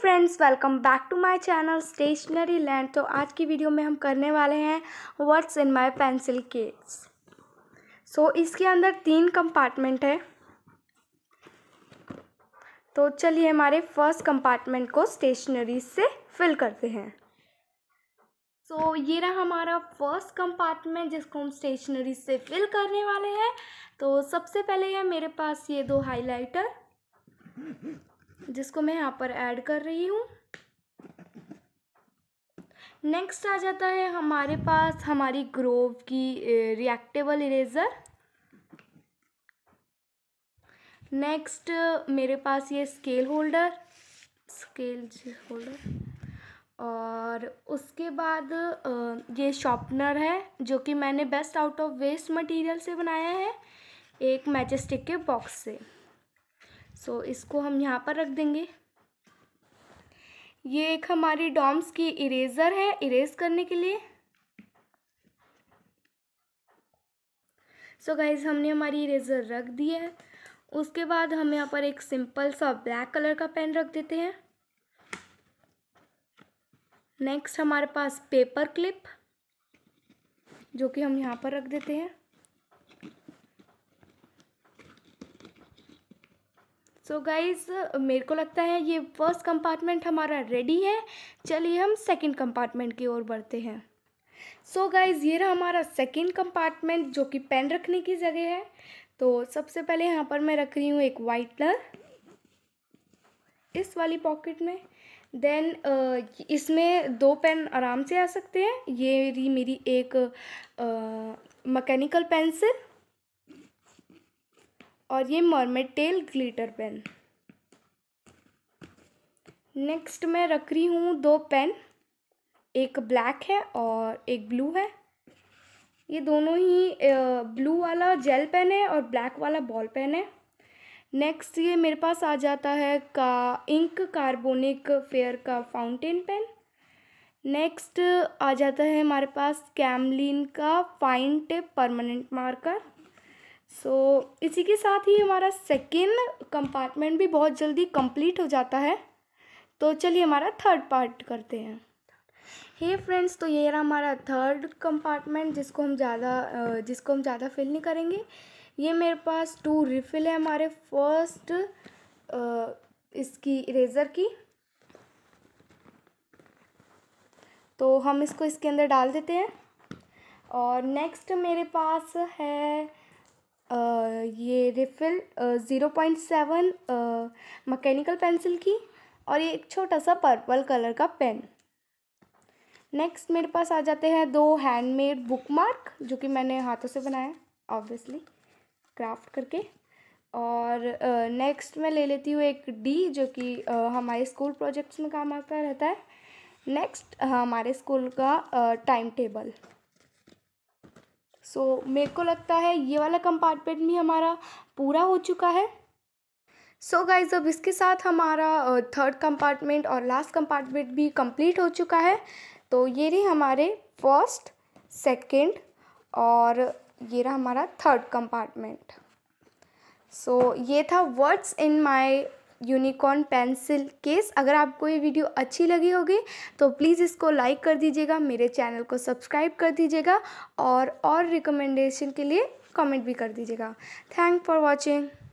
friends welcome back to my channel stationery land तो आज की वीडियो में हम करने वाले हैं words in my pencil case so इसके अंदर तीन कंपार्टमेंट है तो चलिए हमारे फर्स्ट कंपार्टमेंट को स्टेशनरी से फिल करते हैं सो so, ये रहा हमारा फर्स्ट कंपार्टमेंट जिसको हम स्टेशनरी से फिल करने वाले हैं तो सबसे पहले है मेरे पास ये दो हाईलाइटर जिसको मैं यहाँ पर ऐड कर रही हूँ नेक्स्ट आ जाता है हमारे पास हमारी ग्रोव की रिएक्टेबल इरेज़र नेक्स्ट मेरे पास ये स्केल होल्डर स्केल होल्डर और उसके बाद ये शॉपनर है जो कि मैंने best out of waste material से बनाया है एक मैचस्टिक के बॉक्स से सो so, इसको हम यहाँ पर रख देंगे ये एक हमारी डॉम्स की इरेज़र है इरेज करने के लिए सो so गाइज हमने हमारी इरेज़र रख दी है उसके बाद हम यहाँ पर एक सिंपल सा ब्लैक कलर का पेन रख देते हैं नेक्स्ट हमारे पास पेपर क्लिप जो कि हम यहाँ पर रख देते हैं सो so गाइज़ मेरे को लगता है ये फर्स्ट कंपार्टमेंट हमारा रेडी है चलिए हम सेकंड कंपार्टमेंट की ओर बढ़ते हैं सो so गाइज़ ये रहा हमारा सेकंड कंपार्टमेंट जो कि पेन रखने की जगह है तो सबसे पहले यहाँ पर मैं रख रही हूँ एक वाइट कलर इस वाली पॉकेट में देन इसमें दो पेन आराम से आ सकते हैं ये रही मेरी एक मैकेनिकल पेंसिल और ये मॉर्मेट टेल ग्लिटर पेन नेक्स्ट मैं रख रही हूँ दो पेन एक ब्लैक है और एक ब्लू है ये दोनों ही ब्लू वाला जेल पेन है और ब्लैक वाला बॉल पेन है नेक्स्ट ये मेरे पास आ जाता है का इंक कार्बोनिक फेयर का फाउंटेन पेन नेक्स्ट आ जाता है हमारे पास कैमलिन का fine tip permanent marker so so, इसी के साथ ही हमारा सेकेंड कंपार्टमेंट भी बहुत जल्दी कंप्लीट हो जाता है तो चलिए हमारा थर्ड पार्ट करते हैं हे hey फ्रेंड्स तो ये रहा हमारा थर्ड कंपार्टमेंट जिसको हम ज़्यादा जिसको हम ज़्यादा फिल नहीं करेंगे ये मेरे पास टू रिफिल है हमारे फर्स्ट इसकी इरेज़र की तो हम इसको इसके अंदर डाल देते हैं और नेक्स्ट मेरे पास है ये refill zero point seven mechanical pencil की और ये एक छोटा सा पर्पल कलर का पेन नेक्स्ट मेरे पास आ जाते हैं दो हैंडमेड बुक मार्क जो कि मैंने हाथों से बनाया ऑब्वियसली क्राफ्ट करके और नेक्स्ट uh, मैं ले लेती हूँ एक डी जो कि uh, हमारे स्कूल प्रोजेक्ट्स में काम आता रहता है नेक्स्ट uh, हमारे स्कूल का टाइम टेबल सो so, मेरे को लगता है ये वाला कंपार्टमेंट भी हमारा पूरा हो चुका है सो so गाइज अब इसके साथ हमारा थर्ड कंपार्टमेंट और लास्ट कंपार्टमेंट भी कंप्लीट हो चुका है तो ये रही हमारे फर्स्ट सेकंड और ये रहा हमारा थर्ड कंपार्टमेंट सो so, ये था words in my unicorn pencil case अगर आपको ये वीडियो अच्छी लगी होगी तो प्लीज़ इसको लाइक कर दीजिएगा मेरे चैनल को सब्सक्राइब कर दीजिएगा और और रिकमेंडेशन के लिए कमेंट भी कर दीजिएगा थैंक फॉर वॉचिंग